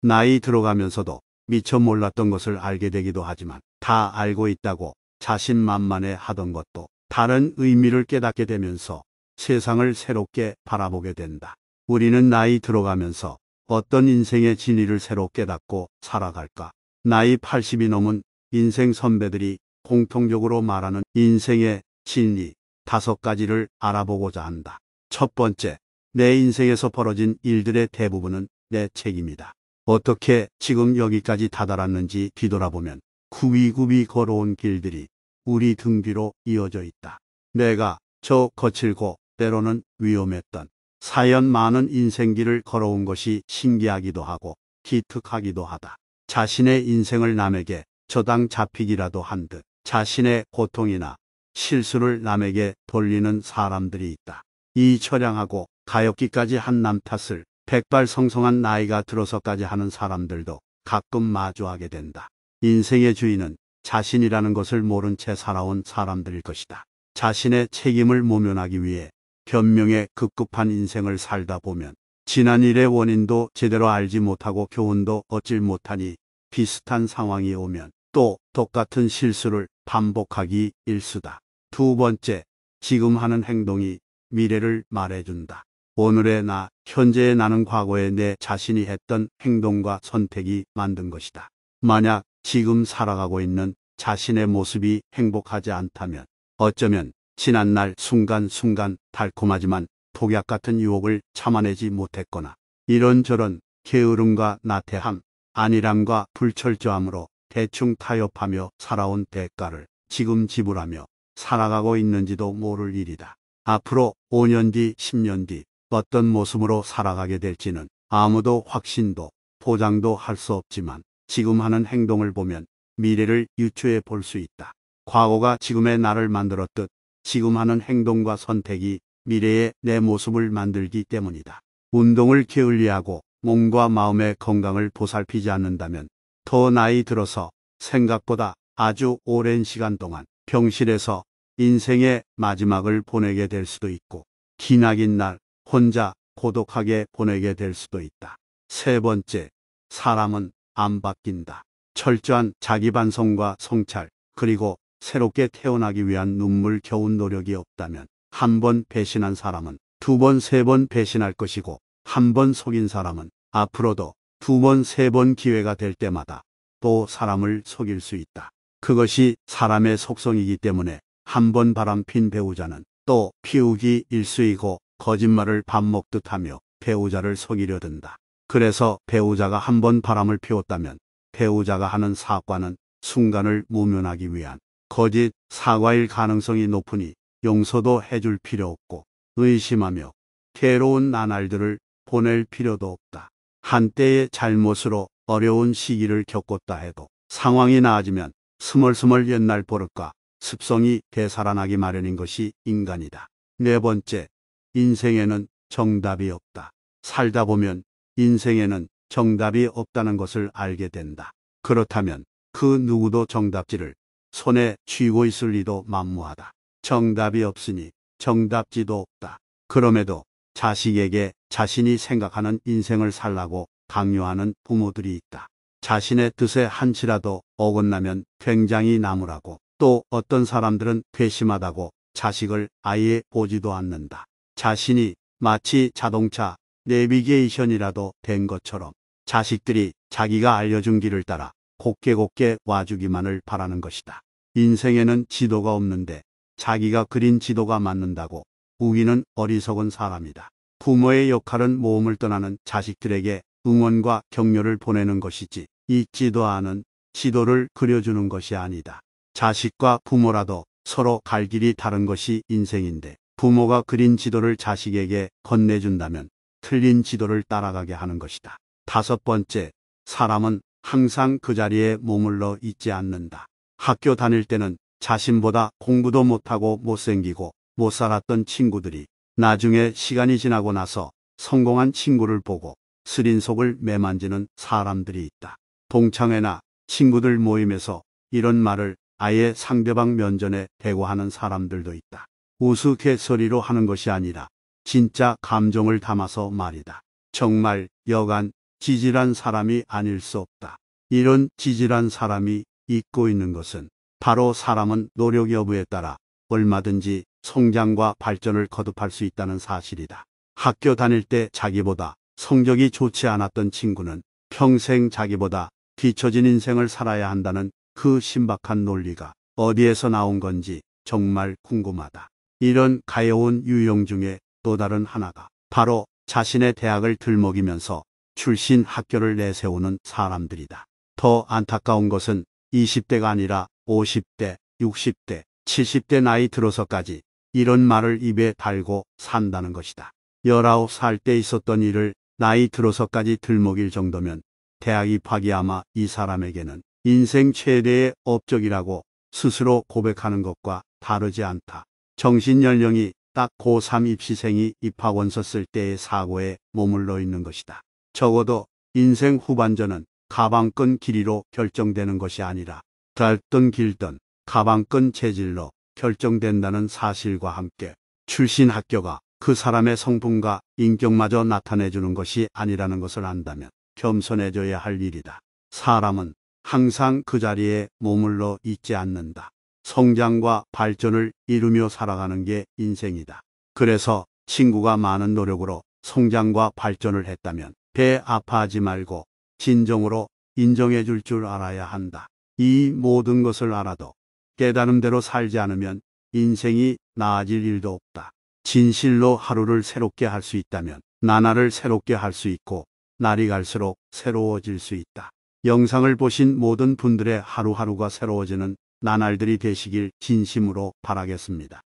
나이 들어가면서도 미처 몰랐던 것을 알게 되기도 하지만 다 알고 있다고 자신만만해 하던 것도 다른 의미를 깨닫게 되면서 세상을 새롭게 바라보게 된다. 우리는 나이 들어가면서 어떤 인생의 진리를 새로 깨닫고 살아갈까? 나이 80이 넘은 인생 선배들이 공통적으로 말하는 인생의 진리 다섯 가지를 알아보고자 한다. 첫 번째, 내 인생에서 벌어진 일들의 대부분은 내 책임이다. 어떻게 지금 여기까지 다다랐는지 뒤돌아보면 구비구비 걸어온 길들이 우리 등 뒤로 이어져 있다. 내가 저 거칠고 때로는 위험했던 사연 많은 인생길을 걸어온 것이 신기하기도 하고 기특하기도 하다. 자신의 인생을 남에게 저당 잡히기라도 한 듯 자신의 고통이나 실수를 남에게 돌리는 사람들이 있다. 이 처량하고 가엽기까지한 남 탓을 백발성성한 나이가 들어서까지 하는 사람들도 가끔 마주하게 된다. 인생의 주인은 자신이라는 것을 모른 채 살아온 사람들일 것이다. 자신의 책임을 모면하기 위해 변명에 급급한 인생을 살다 보면 지난 일의 원인도 제대로 알지 못하고 교훈도 얻질 못하니 비슷한 상황이 오면 또 똑같은 실수를 반복하기 일수다. 두 번째, 지금 하는 행동이 미래를 말해준다. 오늘의 나, 현재의 나는 과거에 내 자신이 했던 행동과 선택이 만든 것이다. 만약 지금 살아가고 있는 자신의 모습이 행복하지 않다면 어쩌면 지난날 순간순간 달콤하지만 독약 같은 유혹을 참아내지 못했거나 이런저런 게으름과 나태함, 안일함과 불철저함으로 대충 타협하며 살아온 대가를 지금 지불하며 살아가고 있는지도 모를 일이다. 앞으로 5년 뒤, 10년 뒤 어떤 모습으로 살아가게 될지는 아무도 확신도 포장도할 수 없지만 지금 하는 행동을 보면 미래를 유추해 볼 수 있다. 과거가 지금의 나를 만들었듯 지금 하는 행동과 선택이 미래의 내 모습을 만들기 때문이다. 운동을 게을리하고 몸과 마음의 건강을 보살피지 않는다면 더 나이 들어서 생각보다 아주 오랜 시간 동안 병실에서 인생의 마지막을 보내게 될 수도 있고 기나긴 날 혼자 고독하게 보내게 될 수도 있다. 세 번째, 사람은 안 바뀐다. 철저한 자기 반성과 성찰, 그리고 새롭게 태어나기 위한 눈물 겨운 노력이 없다면 한 번 배신한 사람은 두 번, 세 번 배신할 것이고 한 번 속인 사람은 앞으로도 두 번, 세 번 기회가 될 때마다 또 사람을 속일 수 있다. 그것이 사람의 속성이기 때문에 한 번 바람핀 배우자는 또 피우기 일수이고 거짓말을 밥 먹듯 하며 배우자를 속이려 든다. 그래서 배우자가 한 번 바람을 피웠다면 배우자가 하는 사과는 순간을 모면하기 위한 거짓 사과일 가능성이 높으니 용서도 해줄 필요 없고 의심하며 괴로운 나날들을 보낼 필요도 없다. 한때의 잘못으로 어려운 시기를 겪었다 해도 상황이 나아지면 스멀스멀 옛날 버릇과 습성이 되살아나기 마련인 것이 인간이다. 네 번째, 인생에는 정답이 없다. 살다 보면 인생에는 정답이 없다는 것을 알게 된다. 그렇다면 그 누구도 정답지를 손에 쥐고 있을 리도 만무하다. 정답이 없으니 정답지도 없다. 그럼에도 자식에게 자신이 생각하는 인생을 살라고 강요하는 부모들이 있다. 자신의 뜻에 한치라도 어긋나면 굉장히 나무라고 또 어떤 사람들은 괘씸하다고 자식을 아예 보지도 않는다. 자신이 마치 자동차 내비게이션이라도 된 것처럼 자식들이 자기가 알려준 길을 따라 곱게곱게 와주기만을 바라는 것이다. 인생에는 지도가 없는데 자기가 그린 지도가 맞는다고 우기는 어리석은 사람이다. 부모의 역할은 모험을 떠나는 자식들에게 응원과 격려를 보내는 것이지 잊지도 않은 지도를 그려주는 것이 아니다. 자식과 부모라도 서로 갈 길이 다른 것이 인생인데 부모가 그린 지도를 자식에게 건네준다면 틀린 지도를 따라가게 하는 것이다. 다섯 번째, 사람은 항상 그 자리에 머물러 있지 않는다. 학교 다닐 때는 자신보다 공부도 못하고 못생기고 못 살았던 친구들이 나중에 시간이 지나고 나서 성공한 친구를 보고 스린 속을 매만지는 사람들이 있다. 동창회나 친구들 모임에서 이런 말을 아예 상대방 면전에 대고 하는 사람들도 있다. 우스갯소리로 하는 것이 아니라 진짜 감정을 담아서 말이다. 정말 여간 지질한 사람이 아닐 수 없다. 이런 지질한 사람이 잊고 있는 것은 바로 사람은 노력 여부에 따라 얼마든지 성장과 발전을 거듭할 수 있다는 사실이다. 학교 다닐 때 자기보다 성적이 좋지 않았던 친구는 평생 자기보다 뒤처진 인생을 살아야 한다는 그 신박한 논리가 어디에서 나온 건지 정말 궁금하다. 이런 가여운 유형 중에 또 다른 하나가 바로 자신의 대학을 들먹이면서 출신 학교를 내세우는 사람들이다. 더 안타까운 것은 20대가 아니라 50대, 60대, 70대 나이 들어서까지 이런 말을 입에 달고 산다는 것이다. 19살 때 있었던 일을 나이 들어서까지 들먹일 정도면 대학 입학이 아마 이 사람에게는 인생 최대의 업적이라고 스스로 고백하는 것과 다르지 않다. 정신연령이 딱 고3 입시생이 입학 원서 쓸 때의 사고에 머물러 있는 것이다. 적어도 인생 후반전은 가방끈 길이로 결정되는 것이 아니라 짧든 길든 가방끈 재질로 결정된다는 사실과 함께 출신 학교가 그 사람의 성품과 인격마저 나타내주는 것이 아니라는 것을 안다면 겸손해져야 할 일이다. 사람은 항상 그 자리에 머물러 있지 않는다. 성장과 발전을 이루며 살아가는 게 인생이다. 그래서 친구가 많은 노력으로 성장과 발전을 했다면 배 아파하지 말고 진정으로 인정해 줄 줄 알아야 한다. 이 모든 것을 알아도 깨달음대로 살지 않으면 인생이 나아질 일도 없다. 진실로 하루를 새롭게 할 수 있다면 나날을 새롭게 할 수 있고 날이 갈수록 새로워질 수 있다. 영상을 보신 모든 분들의 하루하루가 새로워지는 나날들이 되시길 진심으로 바라겠습니다.